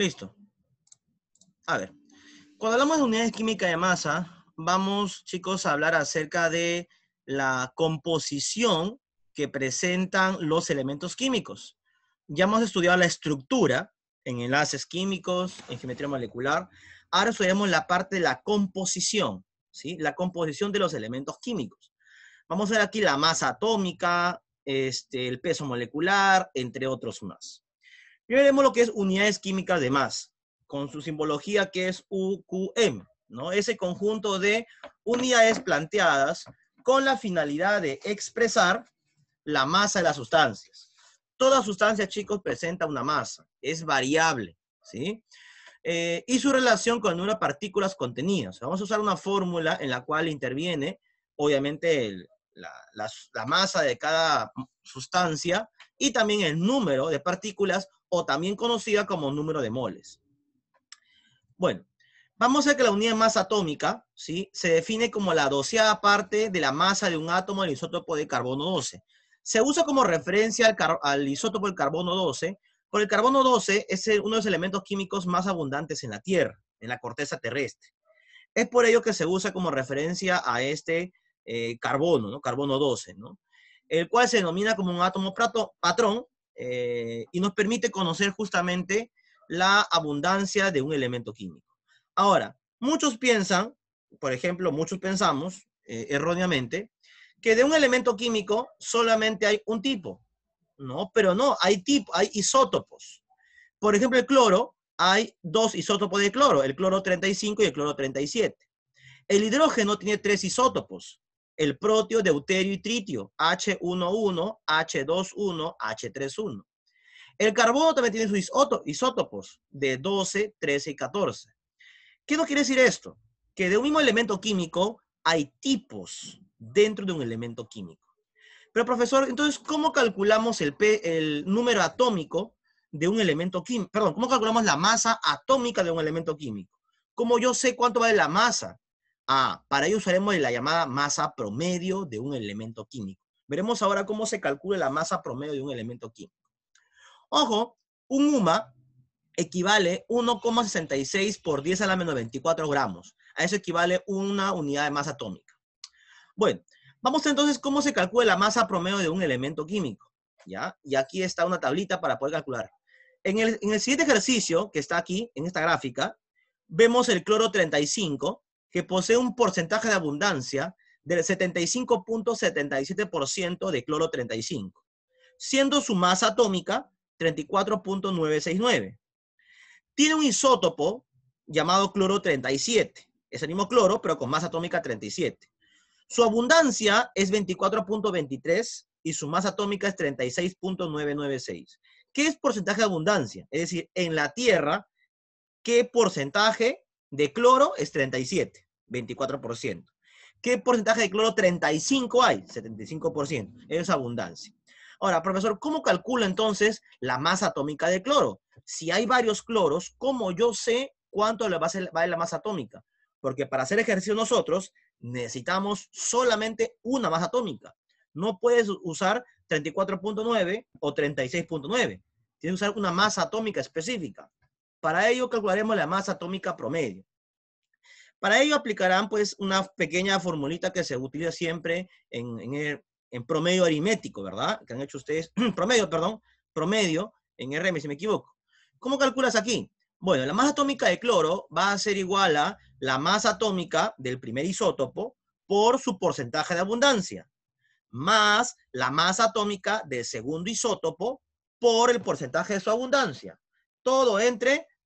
Listo. A ver, cuando hablamos de unidades químicas de masa, vamos, chicos, a hablar acerca de la composición que presentan los elementos químicos. Ya hemos estudiado la estructura en enlaces químicos, en geometría molecular. Ahora estudiamos la parte de la composición, ¿sí? La composición de los elementos químicos. Vamos a ver aquí la masa atómica, este, el peso molecular, entre otros más. Primero vemos lo que es unidades químicas de masa, con su simbología que es UQM, ¿no? Ese conjunto de unidades planteadas con la finalidad de expresar la masa de las sustancias. Toda sustancia, chicos, presenta una masa, es variable, ¿sí? Eh, y su relación con el número de partículas contenidas. Vamos a usar una fórmula en la cual interviene, obviamente, la, la, la masa de cada sustancia y también el número de partículas o también conocida como número de moles. Bueno, vamos a ver que la unidad de masa atómica ¿sí? se define como la doceava parte de la masa de un átomo del isótopo de carbono 12. Se usa como referencia al, isótopo del carbono 12, porque el carbono 12 es uno de los elementos químicos más abundantes en la Tierra, en la corteza terrestre. Es por ello que se usa como referencia a este eh, carbono, ¿no? carbono 12, el cual se denomina como un átomo patrón eh, y nos permite conocer justamente la abundancia de un elemento químico. Ahora, muchos piensan, por ejemplo, muchos pensamos eh, erróneamente, que de un elemento químico solamente hay un tipo, ¿no? Pero no, hay, tipo, hay isótopos. Por ejemplo, el cloro, hay dos isótopos de cloro, el cloro 35 y el cloro 37. El hidrógeno tiene tres isótopos, el protio, deuterio y tritio, H11, H21, H31. El carbono también tiene sus isótopos de 12, 13 y 14. ¿Qué nos quiere decir esto? Que de un mismo elemento químico hay tipos dentro de un elemento químico. Pero profesor, entonces, ¿cómo calculamos el, el número atómico de un elemento químico? Perdón, ¿cómo calculamos la masa atómica de un elemento químico? ¿Cómo yo sé cuánto vale la masa? Ah, para ello usaremos la llamada masa promedio de un elemento químico. Veremos ahora cómo se calcula la masa promedio de un elemento químico. Ojo, un UMA equivale 1,66 por 10 a la menos 24 gramos. A eso equivale una unidad de masa atómica. Bueno, vamos entonces cómo se calcula la masa promedio de un elemento químico. ¿ya? Y aquí está una tablita para poder calcular. En el, en el siguiente ejercicio, que está aquí, en esta gráfica, vemos el cloro 35, que posee un porcentaje de abundancia del 75.77% de cloro 35, siendo su masa atómica 34.969. Tiene un isótopo llamado cloro 37, es el mismo cloro, pero con masa atómica 37. Su abundancia es 24.23 y su masa atómica es 36.996. ¿Qué es porcentaje de abundancia? Es decir, en la Tierra, ¿qué porcentaje de cloro es 37, 24%. ¿Qué porcentaje de cloro 35 hay? 75%. Es abundancia. Ahora, profesor, ¿cómo calcula entonces la masa atómica de cloro? Si hay varios cloros, ¿cómo yo sé cuánto le ser la masa atómica? Porque para hacer ejercicio nosotros necesitamos solamente una masa atómica. No puedes usar 34.9 o 36.9. Tienes que usar una masa atómica específica. Para ello calcularemos la masa atómica promedio. Para ello aplicarán pues una pequeña formulita que se utiliza siempre en, promedio aritmético, ¿verdad? Que han hecho ustedes, promedio, perdón, promedio en RM, si me equivoco. ¿Cómo calculas aquí? Bueno, la masa atómica de cloro va a ser igual a la masa atómica del primer isótopo por su porcentaje de abundancia, más la masa atómica del segundo isótopo por el porcentaje de su abundancia. Todo entre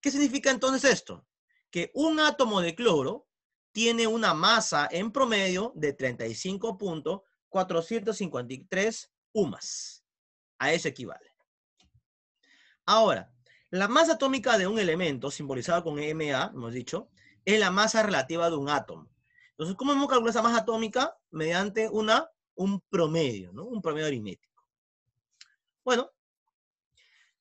¿Qué significa entonces esto? Que un átomo de cloro tiene una masa en promedio de 35.453 UMAS. A eso equivale. Ahora, la masa atómica de un elemento, simbolizado con MA, hemos dicho, es la masa relativa de un átomo. Entonces, ¿cómo hemos calculado esa masa atómica? Mediante una, un promedio, ¿no? Un promedio aritmético. Bueno,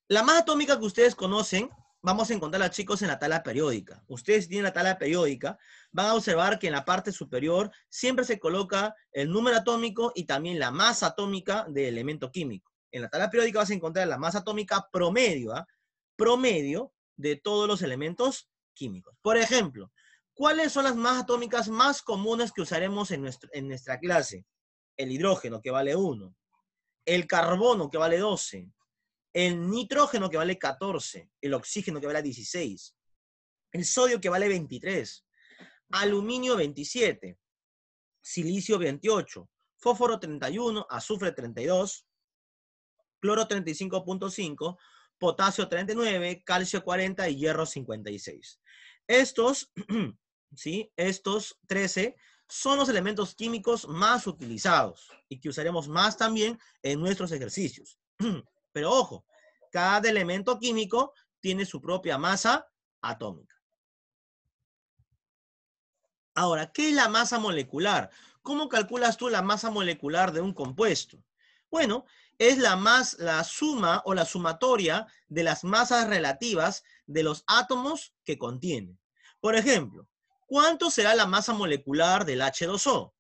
la masa atómica que ustedes conocen vamos a encontrarla, chicos, en la tabla periódica. Ustedes tienen la tabla periódica, van a observar que en la parte superior siempre se coloca el número atómico y también la masa atómica del elemento químico. En la tabla periódica vas a encontrar la masa atómica promedio, ¿ah? promedio de todos los elementos químicos. Por ejemplo, ¿cuáles son las masas atómicas más comunes que usaremos en nuestra clase? El hidrógeno, que vale 1. El carbono, que vale 12 el nitrógeno que vale 14, el oxígeno que vale 16, el sodio que vale 23, aluminio 27, silicio 28, fósforo 31, azufre 32, cloro 35.5, potasio 39, calcio 40 y hierro 56. Estos, Estos 13 son los elementos químicos más utilizados y que usaremos más también en nuestros ejercicios. Pero ojo, cada elemento químico tiene su propia masa atómica. Ahora, ¿qué es la masa molecular? ¿Cómo calculas tú la masa molecular de un compuesto? Bueno, es la, suma o la sumatoria de las masas relativas de los átomos que contiene. Por ejemplo, ¿cuánto será la masa molecular del H2O?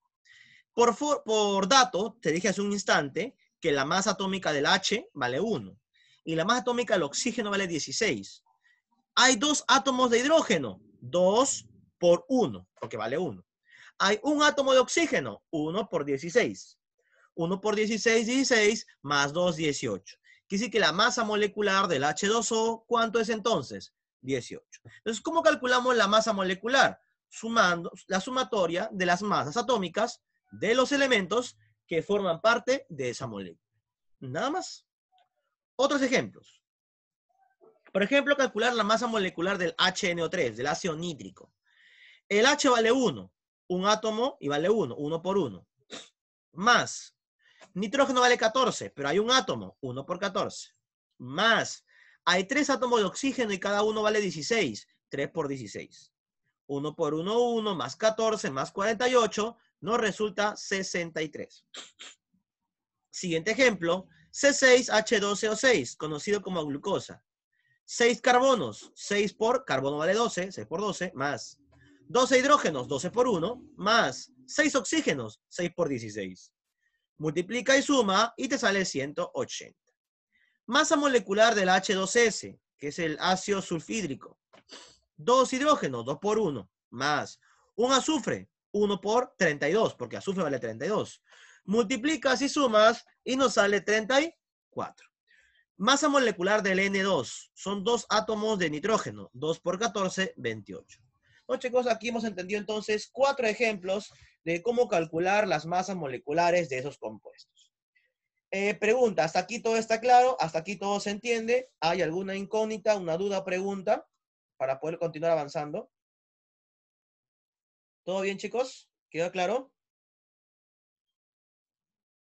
por dato, te dije hace un instante, que la masa atómica del H vale 1 y la masa atómica del oxígeno vale 16. Hay dos átomos de hidrógeno, 2 por 1, porque vale 1. Hay un átomo de oxígeno, 1 por 16. 1 por 16, 16, más 2, 18. Quiere decir que la masa molecular del H2O, ¿cuánto es entonces? 18. Entonces, ¿cómo calculamos la masa molecular? Sumando la sumatoria de las masas atómicas de los elementos que forman parte de esa molécula. Nada más. Otros ejemplos. Por ejemplo, calcular la masa molecular del HNO3, del ácido nítrico. El H vale 1, un átomo y vale 1, 1 por 1. Más, nitrógeno vale 14, pero hay un átomo, 1 por 14. Más, hay 3 átomos de oxígeno y cada uno vale 16, 3 por 16. 1 por 1, 1, más 14, más 48, nos resulta 63. Siguiente ejemplo, C6H12O6, conocido como glucosa. 6 carbonos, 6 por, carbono vale 12, 6 por 12, más 12 hidrógenos, 12 por 1, más 6 oxígenos, 6 por 16. Multiplica y suma y te sale 180. Masa molecular del H2S, que es el ácido sulfídrico. 2 hidrógenos, 2 por 1, más un azufre, 1 por 32, porque azufre vale 32. Multiplicas y sumas y nos sale 34. Masa molecular del N2. Son dos átomos de nitrógeno. 2 por 14, 28. ¿No, chicos? Aquí hemos entendido entonces cuatro ejemplos de cómo calcular las masas moleculares de esos compuestos. Eh, pregunta, ¿hasta aquí todo está claro? ¿Hasta aquí todo se entiende? ¿Hay alguna incógnita, una duda, pregunta? Para poder continuar avanzando. ¿Todo bien, chicos? ¿Queda claro?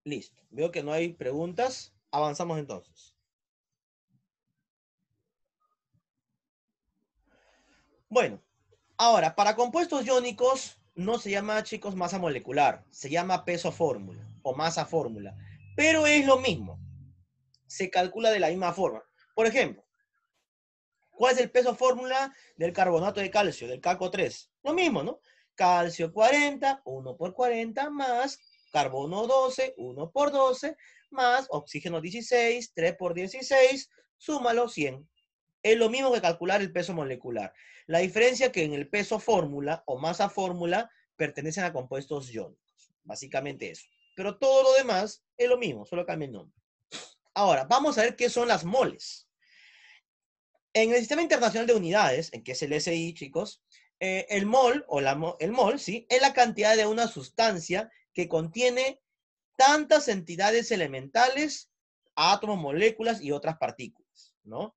Listo. Veo que no hay preguntas. Avanzamos entonces. Bueno, ahora, para compuestos iónicos no se llama, chicos, masa molecular, se llama peso fórmula o masa fórmula, pero es lo mismo, se calcula de la misma forma. Por ejemplo, ¿cuál es el peso fórmula del carbonato de calcio, del caco 3? Lo mismo, ¿no? calcio 40, 1 por 40, más carbono 12, 1 por 12, más oxígeno 16, 3 por 16, súmalo 100. Es lo mismo que calcular el peso molecular. La diferencia que en el peso fórmula o masa fórmula pertenecen a compuestos iónicos. Básicamente eso. Pero todo lo demás es lo mismo, solo cambia el nombre. Ahora, vamos a ver qué son las moles. En el Sistema Internacional de Unidades, en que es el SI, chicos, eh, el mol, o el mol, sí, es la cantidad de una sustancia que contiene tantas entidades elementales, átomos, moléculas y otras partículas, ¿no?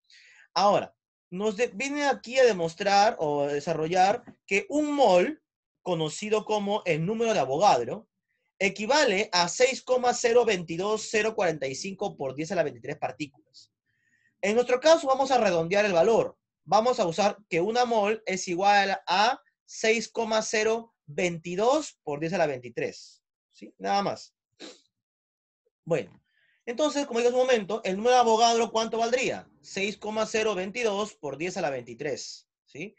Ahora, nos viene aquí a demostrar o a desarrollar que un mol, conocido como el número de Avogadro, equivale a 6,022045 por 10 a la 23 partículas. En nuestro caso vamos a redondear el valor, vamos a usar que una mol es igual a 6,022 por 10 a la 23. ¿Sí? Nada más. Bueno, entonces, como dije hace un momento, el número de Avogadro, ¿cuánto valdría? 6,022 por 10 a la 23. ¿Sí?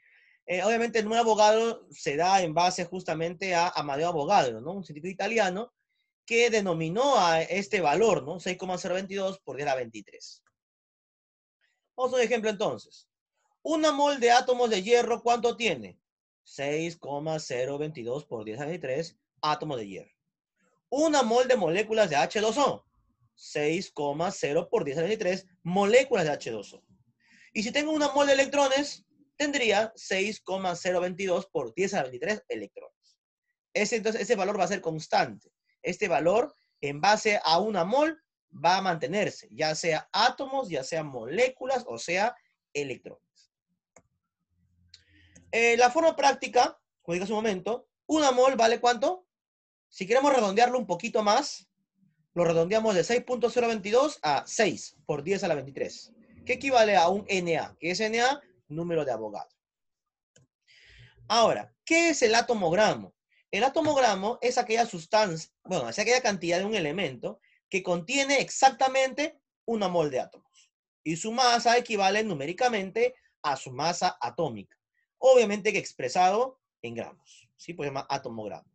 Eh, obviamente, el número de Avogadro se da en base justamente a Amadeo Avogadro, ¿no? Un científico italiano que denominó a este valor, ¿no? 6,022 por 10 a la 23. Vamos a un ejemplo entonces. Una mol de átomos de hierro, ¿cuánto tiene? 6,022 por 10 a 23 átomos de hierro. Una mol de moléculas de H2O, 6,0 por 10 a 23 moléculas de H2O. Y si tengo una mol de electrones, tendría 6,022 por 10 a 23 electrones. Ese, entonces, ese valor va a ser constante. Este valor, en base a una mol, va a mantenerse, ya sea átomos, ya sea moléculas o sea electrones. Eh, la forma práctica, como dije hace un momento, una mol vale cuánto? Si queremos redondearlo un poquito más, lo redondeamos de 6.022 a 6 por 10 a la 23, que equivale a un NA, que es NA, número de abogado. Ahora, ¿qué es el atomogramo? El atomogramo es aquella sustancia, bueno, es aquella cantidad de un elemento que contiene exactamente una mol de átomos. Y su masa equivale numéricamente a su masa atómica obviamente que expresado en gramos, ¿sí? Pues se llama atomogramo.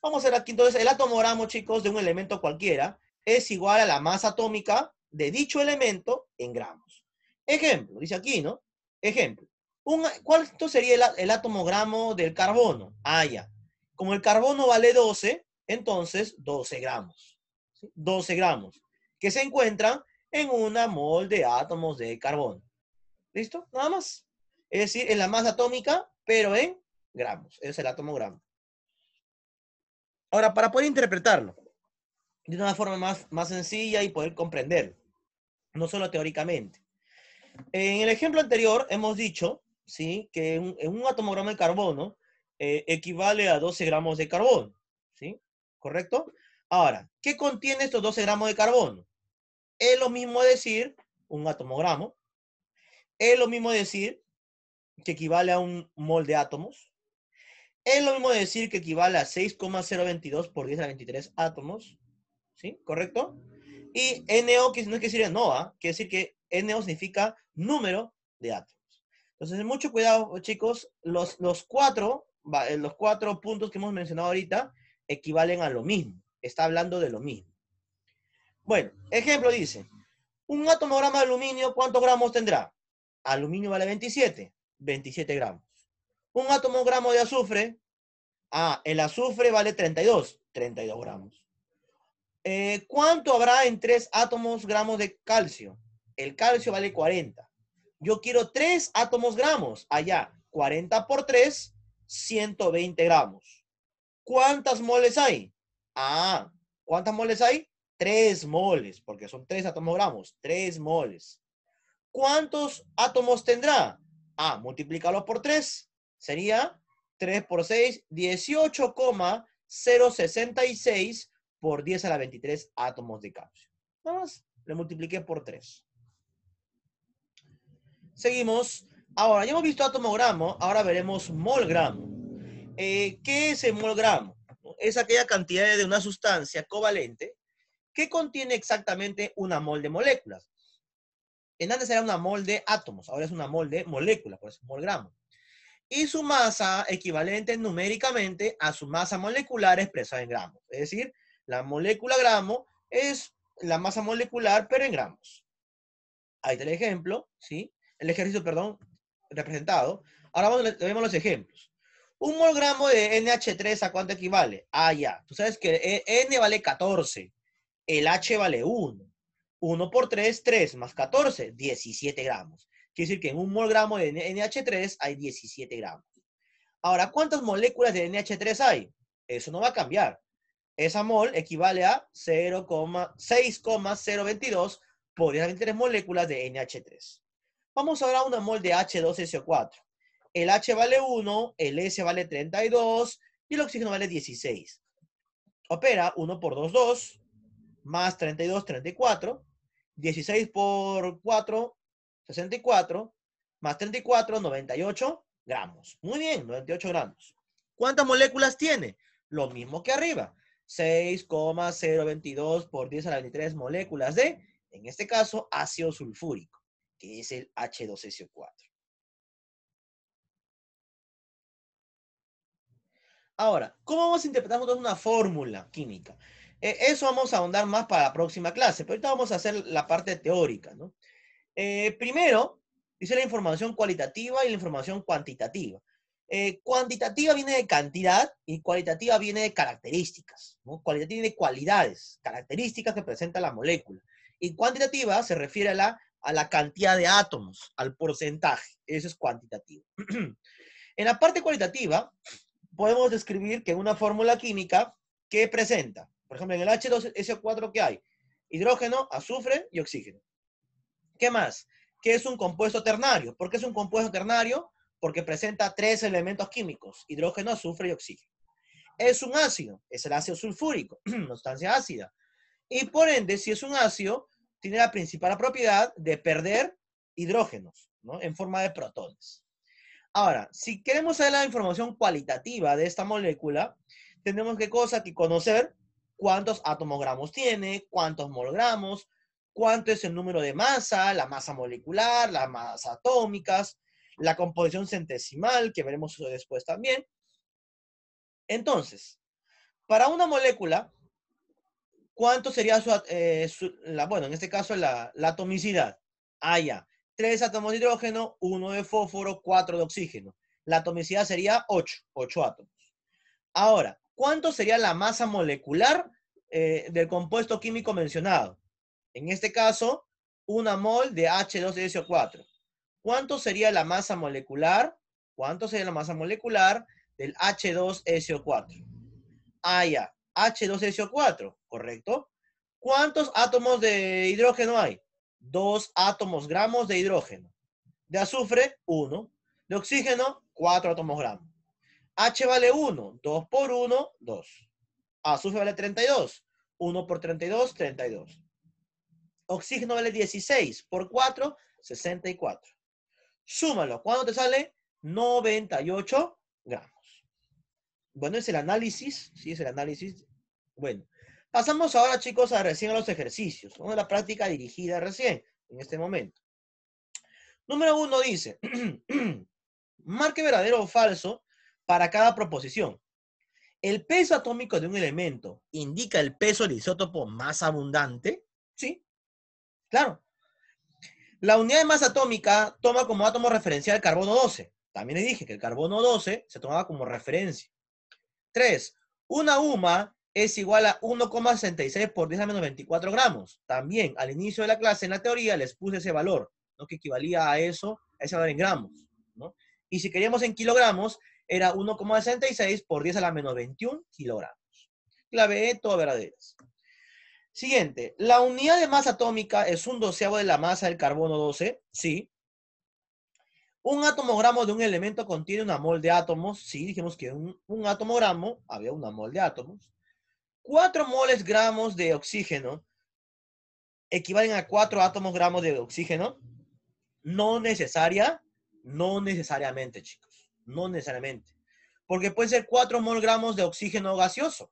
Vamos a ver aquí entonces, el atomogramo, chicos, de un elemento cualquiera es igual a la masa atómica de dicho elemento en gramos. Ejemplo, dice aquí, ¿no? Ejemplo. Un, ¿Cuál sería el, el, atomogramo del carbono? Ah, ya. Como el carbono vale 12, entonces 12 gramos. 12 gramos. Que se encuentran en una mol de átomos de carbono. ¿Listo? Nada más es decir, en la masa atómica, pero en gramos. Es el atomograma. Ahora, para poder interpretarlo de una forma más, más sencilla y poder comprender no solo teóricamente. En el ejemplo anterior hemos dicho ¿sí? que un, un de carbono eh, equivale a 12 gramos de carbono. ¿sí? ¿Correcto? Ahora, ¿qué contiene estos 12 gramos de carbono? Es lo mismo decir un atomogramo Es lo mismo decir que equivale a un mol de átomos. Es lo mismo decir que equivale a 6,022 por 10 a 23 átomos. ¿Sí? ¿Correcto? Y NO que no es que decir NOA, quiere decir que NO significa número de átomos. Entonces, mucho cuidado, chicos. Los, los, cuatro, eh, los cuatro puntos que hemos mencionado ahorita equivalen a lo mismo. Está hablando de lo mismo. Bueno, ejemplo dice, un átomo de aluminio, ¿cuántos gramos tendrá? Aluminio vale 27. 27 gramos. Un átomo, gramo de azufre. Ah, el azufre vale 32, 32 gramos. Eh, ¿Cuánto habrá en 3 átomos gramos de calcio? El calcio vale 40. Yo quiero 3 átomos gramos. Allá, 40 por 3, 120 gramos. ¿Cuántas moles hay? Ah, ¿cuántas moles hay? 3 moles, porque son 3 átomos gramos, 3 moles. ¿Cuántos átomos tendrá? Ah, multiplícalos por 3, sería 3 por 6, 18,066 por 10 a la 23 átomos de calcio. Nada más, le multipliqué por 3. Seguimos. Ahora, ya hemos visto atomogramo, ahora veremos molgramo. Eh, ¿Qué es el molgramo? Es aquella cantidad de una sustancia covalente que contiene exactamente una mol de moléculas. En antes era una mol de átomos, ahora es una mol de moléculas, por eso es mol gramo. Y su masa equivalente numéricamente a su masa molecular expresada en gramos. Es decir, la molécula gramo es la masa molecular, pero en gramos. Ahí está el ejemplo, ¿sí? El ejercicio, perdón, representado. Ahora vamos, vemos los ejemplos. Un mol gramo de NH3, ¿a cuánto equivale? Ah, ya. Tú sabes que N vale 14, el H vale 1. 1 por 3, 3 más 14, 17 gramos. Quiere decir que en un mol gramo de NH3 hay 17 gramos. Ahora, ¿cuántas moléculas de NH3 hay? Eso no va a cambiar. Esa mol equivale a 6,022 por 23 moléculas de NH3. Vamos ahora a una mol de H2SO4. El H vale 1, el S vale 32 y el oxígeno vale 16. Opera 1 por 2, 2, más 32, 34, 16 por 4, 64, más 34, 98 gramos. Muy bien, 98 gramos. ¿Cuántas moléculas tiene? Lo mismo que arriba. 6,022 por 10 a la 23 moléculas de, en este caso, ácido sulfúrico, que es el H2SO4. Ahora, ¿cómo vamos a interpretar una fórmula química? E, eso vamos a ahondar más para la próxima clase, pero ahorita vamos a hacer la parte teórica, eh, primero, dice la información cualitativa y la información cuantitativa. Eh, cuantitativa viene de cantidad y cualitativa viene de características. Cualitativa viene de cualidades, características que presenta la molécula. Y cuantitativa se refiere a la, cantidad de átomos, al porcentaje. Eso es cuantitativo. en la parte cualitativa, podemos describir que una fórmula química ¿qué presenta por ejemplo, en el H2SO4, ¿qué hay? Hidrógeno, azufre y oxígeno. ¿Qué más? ¿Qué es un compuesto ternario? ¿Por qué es un compuesto ternario? Porque presenta tres elementos químicos, hidrógeno, azufre y oxígeno. Es un ácido, es el ácido sulfúrico, una sustancia ácida. Y por ende, si es un ácido, tiene la principal propiedad de perder hidrógenos, ¿no? En forma de protones. Ahora, si queremos saber la información cualitativa de esta molécula, tenemos que cosa que conocer cuántos atomogramos tiene, cuántos mologramos, cuánto es el número de masa, la masa molecular, las masas atómicas, la composición centesimal, que veremos después también. Entonces, para una molécula, ¿cuánto sería su, eh, bueno, en este caso la, la atomicidad? Ah, ya. Tres átomos de hidrógeno, uno de fósforo, cuatro de oxígeno. La atomicidad sería 8, 8 átomos. Ahora, ¿cuánto sería la masa molecular eh, del compuesto químico mencionado? En este caso, una mol de H2SO4. ¿Cuánto sería la masa molecular? ¿Cuánto sería la masa molecular del H2SO4? Haya H2SO4, ¿correcto? ¿Cuántos átomos de hidrógeno hay? Dos átomos gramos de hidrógeno. De azufre, uno. De oxígeno, cuatro átomos gramos. H vale 1, 2 por 1, 2. Azufre vale 32, 1 por 32, 32. Oxígeno vale 16 por 4, 64. Súmalo, ¿cuánto te sale? 98 gramos. Bueno, es el análisis, sí, es el análisis. Bueno, pasamos ahora, chicos, a recién a los ejercicios. Vamos a la práctica dirigida recién, en este momento. Número 1 dice, marque verdadero o falso para cada proposición. El peso atómico de un elemento indica el peso del isótopo más abundante. Sí, claro. La unidad de masa atómica toma como átomo referencia el carbono 12. También le dije que el carbono 12 se tomaba como referencia. Tres. Una UMA es igual a 1,66 por 10 a menos 24 gramos. También al inicio de la clase, en la teoría, les puse ese valor, ¿no? que equivalía a eso, a ese valor en gramos. ¿no? Y si queríamos en kilogramos, era 1,66 por 10 a la menos 21 kilogramos. Clave E, todo verdaderas. Siguiente, la unidad de masa atómica es un doceavo de la masa del carbono 12, sí. Un átomogramo de un elemento contiene una mol de átomos, sí, dijimos que un, átomogramo había una mol de átomos. 4 moles gramos de oxígeno equivalen a 4 átomos gramos de oxígeno. No necesaria, no necesariamente, chicos. No necesariamente. Porque puede ser 4 mol gramos de oxígeno gaseoso.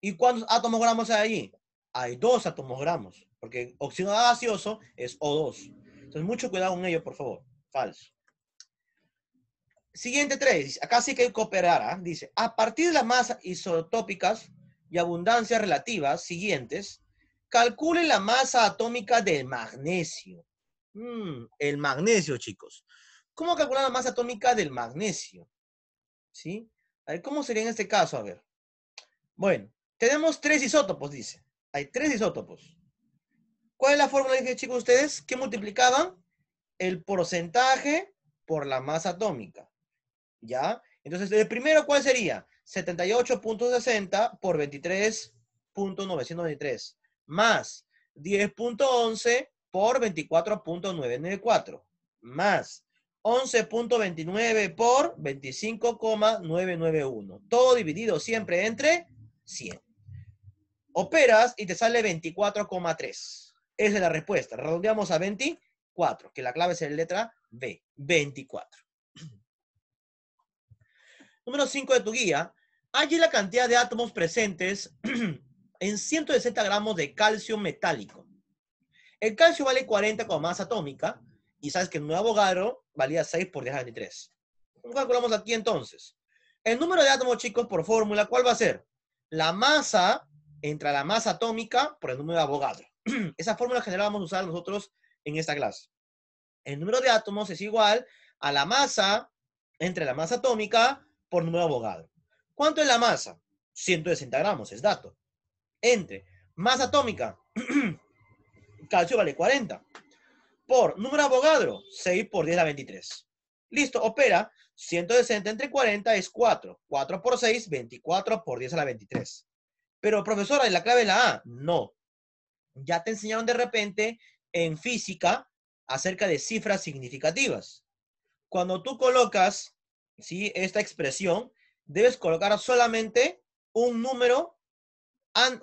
¿Y cuántos átomos hay ahí? Hay 2 átomos gramos, porque oxígeno gaseoso es O2. Entonces, mucho cuidado con ello, por favor. Falso. Siguiente 3. Acá sí que hay que cooperar, ¿ah? Dice, a partir de las masas isotópicas y abundancias relativas siguientes, calcule la masa atómica del magnesio. Mm, el magnesio, chicos. ¿Cómo calcular la masa atómica del magnesio? ¿Sí? ¿cómo sería en este caso? A ver. Bueno, tenemos tres isótopos, dice. Hay tres isótopos. ¿Cuál es la fórmula, que chicos, ustedes? ¿Qué multiplicaban? El porcentaje por la masa atómica. ¿Ya? Entonces, el primero, ¿cuál sería? 78.60 por 23.993 más 10.11 por 24.994 más 11.29 por 25,991. Todo dividido siempre entre 100. Operas y te sale 24,3. Esa es la respuesta. Redondeamos a 24, que la clave es la letra B, 24. Número 5 de tu guía. Allí la cantidad de átomos presentes en 160 gramos de calcio metálico. El calcio vale 40 como masa atómica, y sabes que el de abogado valía 6 por 10 a 23. ¿Cómo calculamos aquí entonces? El número de átomos, chicos, por fórmula, ¿cuál va a ser? La masa entre la masa atómica por el número de Avogadro. Esa fórmula general vamos a usar nosotros en esta clase. El número de átomos es igual a la masa entre la masa atómica por número de Avogadro. ¿Cuánto es la masa? 160 gramos, es dato. Entre masa atómica, calcio vale 40 por número abogado, 6 por 10 a la 23. Listo, opera. 160 entre 40 es 4. 4 por 6, 24 por 10 a la 23. Pero, profesora, ¿y la clave es la A? No. Ya te enseñaron de repente en física acerca de cifras significativas. Cuando tú colocas ¿sí? esta expresión, debes colocar solamente un número,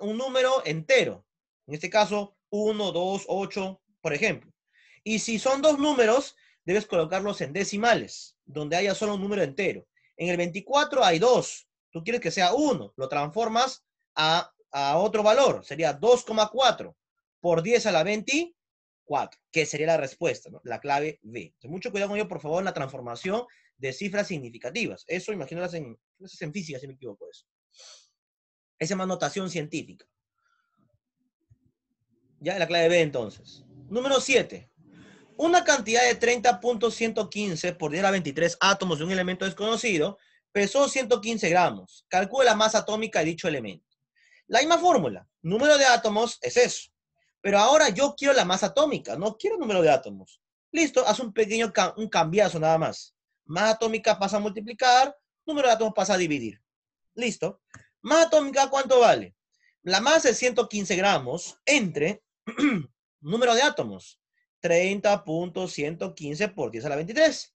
un número entero. En este caso, 1, 2, 8, por ejemplo. Y si son dos números, debes colocarlos en decimales, donde haya solo un número entero. En el 24 hay dos. Tú quieres que sea uno. Lo transformas a, otro valor. Sería 2,4 por 10 a la 24, que sería la respuesta, la clave B. mucho cuidado con ello, por favor, en la transformación de cifras significativas. Eso, imagínate, en, es en física, si me equivoco, eso. Esa es más notación científica. Ya, la clave B, entonces. Número 7 una cantidad de 30.115 por 10 a 23 átomos de un elemento desconocido pesó 115 gramos. Calcula la masa atómica de dicho elemento. La misma fórmula, número de átomos es eso. Pero ahora yo quiero la masa atómica, no quiero número de átomos. Listo, haz un pequeño un cambiazo nada más. Masa atómica pasa a multiplicar, número de átomos pasa a dividir. Listo. Masa atómica, ¿cuánto vale? La masa es 115 gramos entre número de átomos. 30.115 por 10 a la 23.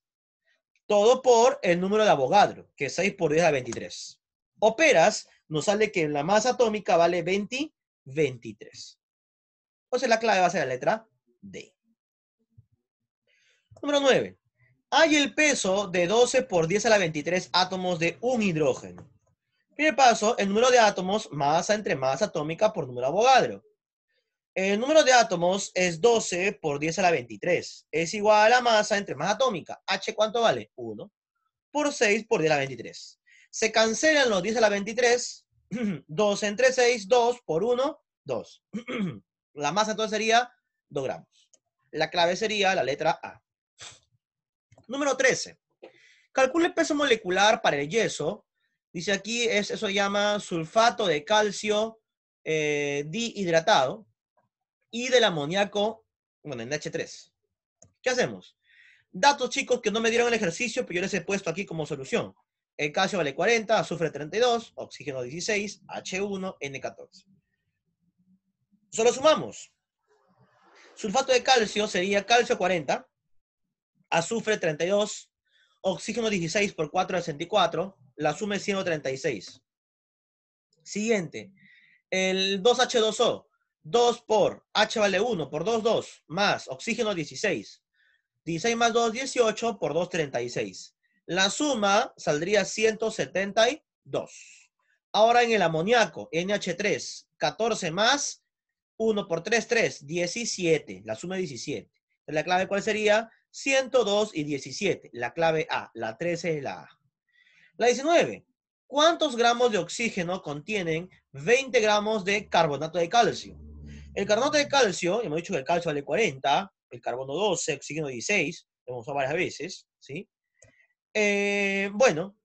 Todo por el número de Avogadro, que es 6 por 10 a la 23. Operas, nos sale que la masa atómica vale 20, 23. O la clave va a ser la letra D. Número 9. Hay el peso de 12 por 10 a la 23 átomos de un hidrógeno. Primer paso, el número de átomos, masa entre masa atómica por número de Avogadro. El número de átomos es 12 por 10 a la 23. Es igual a la masa entre masa atómica. ¿H cuánto vale? 1. Por 6 por 10 a la 23. Se cancelan los 10 a la 23. 2 entre 6, 2 por 1, 2. La masa entonces sería 2 gramos. La clave sería la letra A. Número 13. Calcule el peso molecular para el yeso. Dice aquí, es, eso se llama sulfato de calcio eh, dihidratado y del amoníaco, bueno, en H3. ¿Qué hacemos? Datos, chicos, que no me dieron el ejercicio, pero yo les he puesto aquí como solución. El calcio vale 40, azufre 32, oxígeno 16, H1, N14. Solo sumamos. Sulfato de calcio sería calcio 40, azufre 32, oxígeno 16 por 4 es 64, la suma es 136. Siguiente, el 2H2O, 2 por H vale 1 por 2, 2, más oxígeno 16. 16 más 2, 18 por 2, 36. La suma saldría 172. Ahora en el amoníaco, NH3, 14 más 1 por 3, 3, 17. La suma es 17. La clave cuál sería? 102 y 17. La clave A. La 13 es la A. La 19. ¿Cuántos gramos de oxígeno contienen 20 gramos de carbonato de calcio? El carbonato de calcio, hemos dicho que el calcio vale 40, el carbono 12, oxígeno 16, lo hemos usado varias veces, ¿sí? Eh, bueno,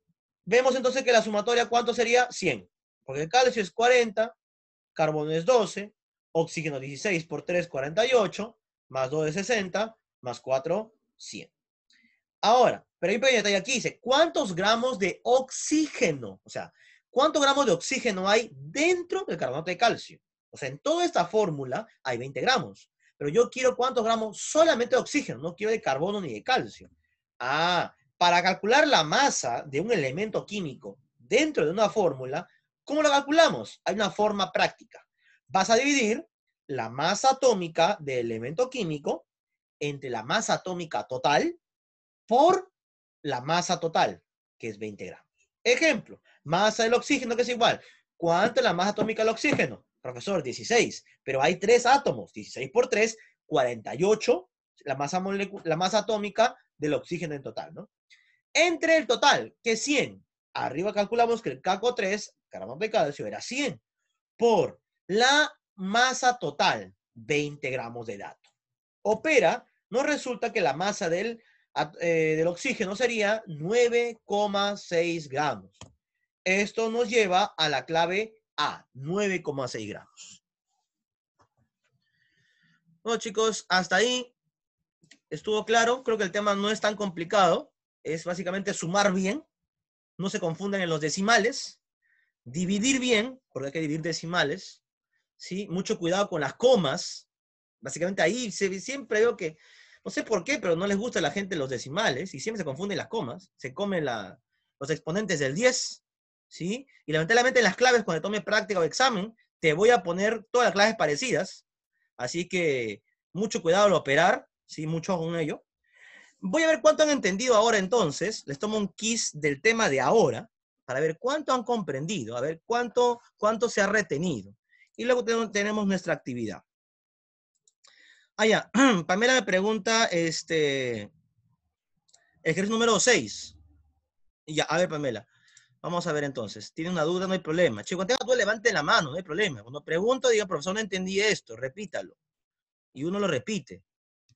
vemos entonces que la sumatoria, ¿cuánto sería? 100. Porque el calcio es 40, carbono es 12, oxígeno 16 por 3, 48, más 2 es 60, más 4, 100. Ahora, pero hay un pequeño detalle aquí, dice, ¿cuántos gramos de oxígeno? O sea, ¿cuántos gramos de oxígeno hay dentro del carbonato de calcio? O sea, en toda esta fórmula hay 20 gramos. Pero yo quiero cuántos gramos solamente de oxígeno, no quiero de carbono ni de calcio. Ah, para calcular la masa de un elemento químico dentro de una fórmula, ¿cómo la calculamos? Hay una forma práctica. Vas a dividir la masa atómica del elemento químico entre la masa atómica total por la masa total, que es 20 gramos. Ejemplo, masa del oxígeno que es igual. ¿Cuánto es la masa atómica del oxígeno? Profesor, 16, pero hay tres átomos, 16 por 3, 48, la masa, la masa atómica del oxígeno en total, ¿no? Entre el total, que es 100, arriba calculamos que el CaCO3, caramba, de calcio, era 100, por la masa total, 20 gramos de dato. Opera, nos resulta que la masa del, eh, del oxígeno sería 9,6 gramos. Esto nos lleva a la clave a 9,6 gramos. Bueno, chicos, hasta ahí estuvo claro. Creo que el tema no es tan complicado. Es básicamente sumar bien. No se confunden en los decimales. Dividir bien, porque hay que dividir decimales. ¿sí? Mucho cuidado con las comas. Básicamente ahí siempre veo que, no sé por qué, pero no les gusta a la gente los decimales y siempre se confunden las comas. Se comen los exponentes del 10 y lamentablemente en las claves, cuando tome práctica o examen, te voy a poner todas las claves parecidas, así que mucho cuidado al operar, ¿sí? Mucho con ello. Voy a ver cuánto han entendido ahora entonces, les tomo un quiz del tema de ahora, para ver cuánto han comprendido, a ver cuánto, cuánto se ha retenido. Y luego tenemos nuestra actividad. Ah, ya. Pamela me pregunta, este, ejercicio número 6. Ya, a ver, Pamela. Vamos a ver entonces. ¿Tiene una duda? No hay problema. Chico, tenga duda, levante la mano, no hay problema. Cuando pregunto, diga, profesor, no entendí esto, repítalo. Y uno lo repite.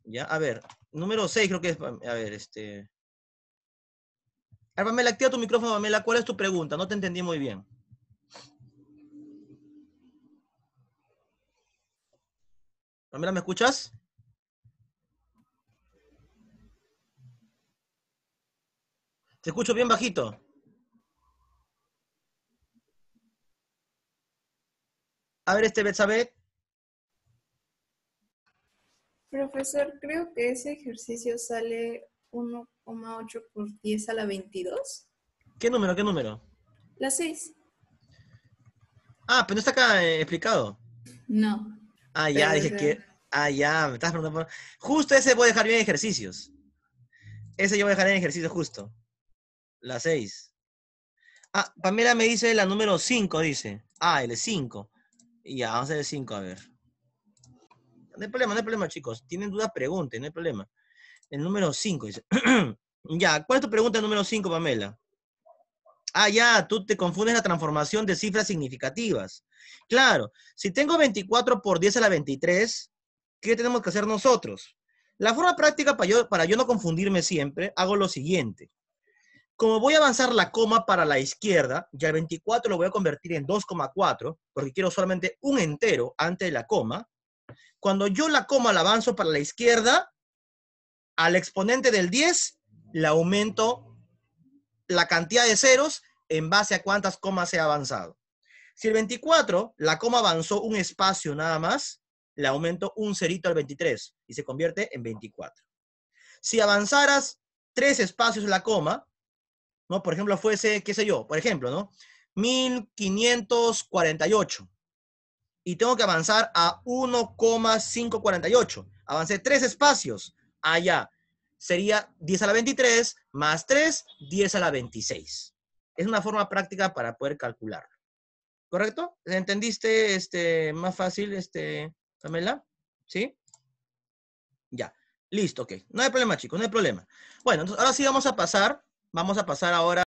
Ya, a ver, número 6 creo que es, a ver, este... A activa tu micrófono, Pamela. ¿Cuál es tu pregunta? No te entendí muy bien. Pamela, ¿me escuchas? Te escucho bien bajito. A ver, este ¿sabes? Profesor, creo que ese ejercicio sale 1,8 por 10 a la 22. ¿Qué número? ¿Qué número? La 6. Ah, pero no está acá eh, explicado. No. Ah, ya, dije que. Ah, ya, me estás preguntando. Por... Justo ese voy a dejar bien ejercicios. Ese yo voy a dejar en ejercicio justo. La 6. Ah, Pamela me dice la número 5, dice. Ah, el 5. Ya, vamos a hacer 5, a ver. No hay problema, no hay problema, chicos. Tienen dudas, pregunten, no hay problema. El número 5 dice. ya, ¿cuál es tu pregunta número 5, Pamela? Ah, ya, tú te confundes la transformación de cifras significativas. Claro, si tengo 24 por 10 a la 23, ¿qué tenemos que hacer nosotros? La forma práctica para yo, para yo no confundirme siempre, hago lo siguiente. Como voy a avanzar la coma para la izquierda, ya el 24 lo voy a convertir en 2,4, porque quiero solamente un entero antes de la coma. Cuando yo la coma la avanzo para la izquierda, al exponente del 10 le aumento la cantidad de ceros en base a cuántas comas he avanzado. Si el 24, la coma avanzó un espacio nada más, le aumento un cerito al 23 y se convierte en 24. Si avanzaras tres espacios la coma, ¿no? Por ejemplo, fuese, qué sé yo, por ejemplo, ¿no? 1548. Y tengo que avanzar a 1,548. Avancé tres espacios allá. Ah, Sería 10 a la 23 más 3, 10 a la 26. Es una forma práctica para poder calcular. ¿Correcto? ¿Entendiste este, más fácil, este, Pamela? ¿Sí? Ya. Listo, ok. No hay problema, chicos, no hay problema. Bueno, entonces ahora sí vamos a pasar Vamos a pasar ahora